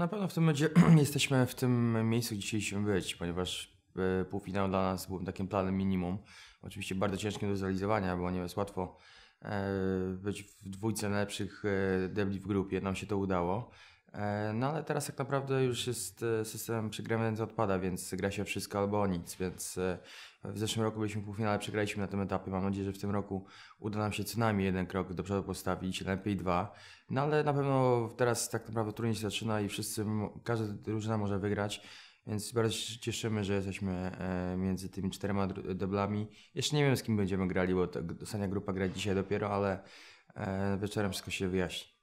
Na pewno w tym momencie jesteśmy w tym miejscu, gdzie chcieliśmy być, ponieważ e, półfinał dla nas był takim planem minimum. Oczywiście bardzo ciężkim do zrealizowania, bo nie jest łatwo e, być w dwójce najlepszych e, debli w grupie. Nam się to udało. E, no ale teraz tak naprawdę już jest e, system przegramy ręce odpada, więc gra się wszystko albo nic, więc e, w zeszłym roku byliśmy w półfinale, przegraliśmy na tym etapie. Mam nadzieję, że w tym roku uda nam się co najmniej jeden krok do przodu postawić, lepiej dwa. No ale na pewno teraz tak naprawdę trudniej się zaczyna i wszyscy, każda drużyna może wygrać. Więc bardzo się cieszymy, że jesteśmy między tymi czterema deblami. Jeszcze nie wiem, z kim będziemy grali, bo ostatnia grupa gra dzisiaj dopiero, ale wieczorem wszystko się wyjaśni.